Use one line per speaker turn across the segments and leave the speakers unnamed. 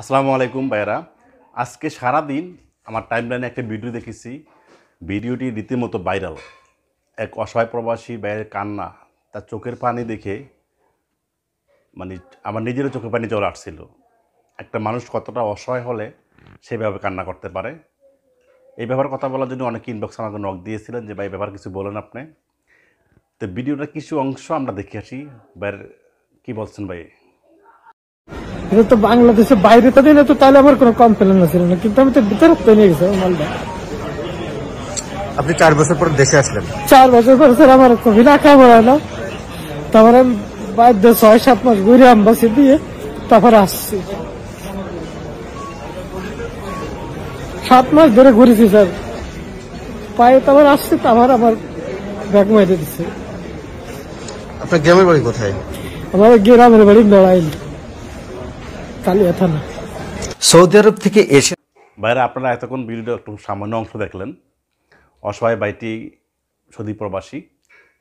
আসসালামু আলাইকুম ভাইরা আজকে সারা দিন আমার টাইমলাইনে একটা ভিডিও দেখেছি ভিডিওটি রীতিমতো ভাইরাল এক অসহায় প্রবাসী ভাইয়ের কান্না তার চোখের পানি দেখে মানে আমার নিজেরও চোখের পানি জল আসছিল একটা মানুষ কতটা অসহায় হলে সেভাবে কান্না করতে পারে এই ব্যাপার কথা বলার জন্য অনেকে ইনবক্স আমাকে নখ দিয়েছিলেন যে ভাই ব্যাপার কিছু বলেন আপনি তো ভিডিওটা কিছু অংশ আমরা দেখে আসি ভাইয়ের কী বলছেন ভাই
এটা তো বাংলাদেশে বাইরে তো দিলে তো তাহলে আমার কোনো কমপ্লেন ছিল না কিন্তু আমি তো ভিতরে তো নিয়ে গেছি মালটা আপনি চার বছর পর দেশে আসলেন চার বছর পর স্যার আমার কবি না খাবো না তারপর আমি বাধ্য ছয় সাত মাস ঘুরে আমবাসি দিয়ে তারপর আসছি সাত মাস ধরে ঘুরেছি স্যার পায়ে তারপর আসছি তারপর আমার ব্যাগ মাইতে দিচ্ছে আপনার
গ্রামের বাড়ি কোথায়
আমার গ্রামের বাড়ি লড়াইল কালিয়া থানা
সৌদি আরব থেকে এসে বাইরে আপনারা এতক্ষণ ভিডিওটা একটু সামান্য অংশ দেখলেন অসহায় বাইটি সৌদি প্রবাসী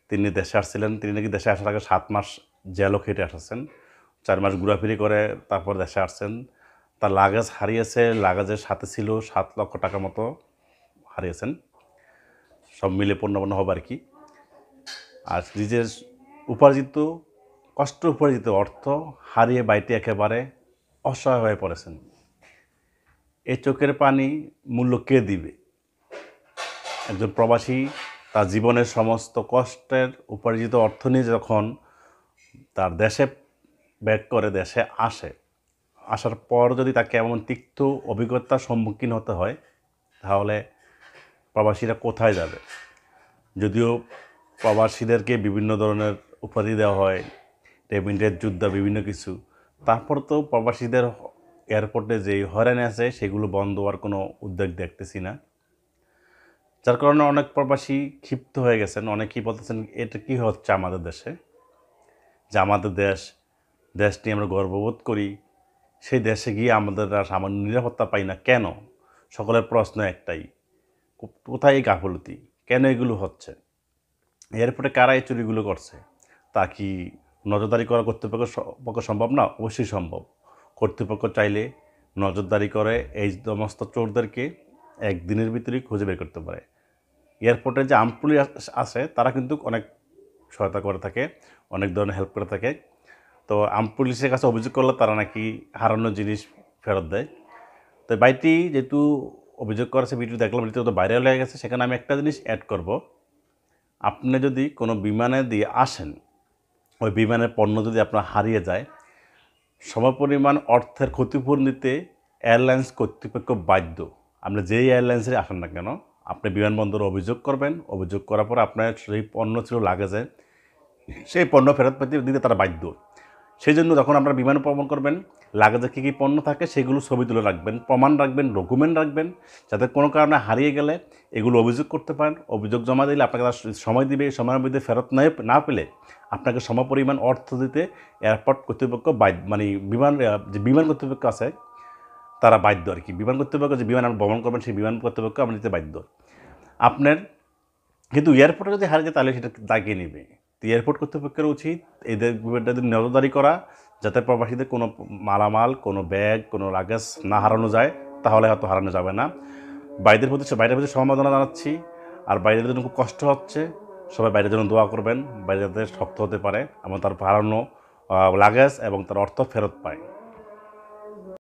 তিনি দেশে আসছিলেন তিনি নাকি দেশে আসার আগে সাত মাস জেলও খেটে আসছেন চার মাস ঘোরাফেরি করে তারপর দেশে আসছেন তার লাগেজ হারিয়েছে লাগেজের সাথে ছিল সাত লক্ষ টাকা মতো হারিয়েছেন সব মিলে পণ্যপণ্য হবে আর কি আর নিজের উপার্জিত কষ্ট উপার্জিত অর্থ হারিয়ে বাইটি একেবারে অসহায় হয়ে পড়েছেন এ চোখের পানি মূল্য কে দিবে একজন প্রবাসী তার জীবনের সমস্ত কষ্টের উপার্জিত অর্থ নিয়ে যখন তার দেশে ব্যাক করে দেশে আসে আসার পর যদি তাকে এমন তিক্ত অভিজ্ঞতার সম্মুখীন হতে হয় তাহলে প্রবাসীরা কোথায় যাবে যদিও প্রবাসীদেরকে বিভিন্ন ধরনের উপাধি দেওয়া হয় রেমিন্ডের যুদ্ধ বিভিন্ন কিছু তারপর তো প্রবাসীদের এয়ারপোর্টে যে হরেন আছে সেগুলো বন্ধ হওয়ার কোনো উদ্যোগ দেখতেছি না যার কারণে অনেক প্রবাসী ক্ষিপ্ত হয়ে গেছেন অনেকেই বলতেছেন এটা কী হচ্ছে আমাদের দেশে যে আমাদের দেশ দেশটি আমরা গর্ববোধ করি সেই দেশে গিয়ে আমাদের আর সামান্য নিরাপত্তা পাই না কেন সকলের প্রশ্ন একটাই কোথায় এই গাফলতি কেন এগুলো হচ্ছে এয়ারপোর্টে কারা এই চুরিগুলো করছে তা কি নজরদারি করা কর্তৃপক্ষ পক্ষ সম্ভব না অবশ্যই সম্ভব কর্তৃপক্ষ চাইলে নজরদারি করে এই সমস্ত চোরদেরকে একদিনের ভিতরেই খুঁজে বের করতে পারে এয়ারপোর্টে যে আমপুলি পুলিশ আছে তারা কিন্তু অনেক সহায়তা করে থাকে অনেক ধরনের হেল্প করে থাকে তো আম পুলিশের কাছে অভিযোগ করলে তারা নাকি হারানো জিনিস ফেরত দেয় তো বাইটি যেহেতু অভিযোগ করেছে ভিডিও দেখলাম ভিডিও তো বাইরে হয়ে গেছে সেখানে আমি একটা জিনিস অ্যাড করব আপনি যদি কোনো বিমানে দিয়ে আসেন ওই বিমানের পণ্য যদি আপনার হারিয়ে যায় সমপরিমাণ অর্থের ক্ষতিপূরণ দিতে এয়ারলাইন্স কর্তৃপক্ষ বাধ্য আপনি যেই এয়ারলাইন্সে আসেন না কেন আপনি বিমানবন্দরে অভিযোগ করবেন অভিযোগ করার পর আপনার সেই পণ্য ছিল যায় সেই পণ্য ফেরত পেতে দিতে তারা বাধ্য সেই জন্য যখন আপনারা বিমানে ভ্রমণ করবেন লাগেজে কী কী পণ্য থাকে সেগুলো ছবি তুলে রাখবেন প্রমাণ রাখবেন ডকুমেন্ট রাখবেন যাতে কোনো কারণে হারিয়ে গেলে এগুলো অভিযোগ করতে পারেন অভিযোগ জমা দিলে আপনাকে তারা সময় দিবে সময়ের মধ্যে ফেরত না পেলে আপনাকে সমপরিমাণ অর্থ দিতে এয়ারপোর্ট কর্তৃপক্ষ মানে বিমান যে বিমান কর্তৃপক্ষ আছে তারা বাধ্য আর কি বিমান কর্তৃপক্ষ যে বিমান আপনি ভ্রমণ করবেন সেই বিমান কর্তৃপক্ষ আপনি দিতে বাধ্য আপনার কিন্তু এয়ারপোর্টে যদি হারিয়ে যায় তাহলে সেটা দাগিয়ে নেবে এয়ারপোর্ট কর্তৃপক্ষের উচিত এদের নজরদারি করা যাতে প্রবাসীদের কোনো মালামাল কোনো ব্যাগ কোনো লাগেজ না হারানো যায় তাহলে হয়তো হারানো যাবে না বাইরের প্রতি বাইরের প্রতি সমবেদনা জানাচ্ছি আর বাইরের জন্য খুব কষ্ট হচ্ছে সবাই বাইরের জন্য দোয়া করবেন বাইরে যাতে শক্ত হতে পারে এবং তার হারানো লাগেজ এবং তার অর্থ ফেরত পায়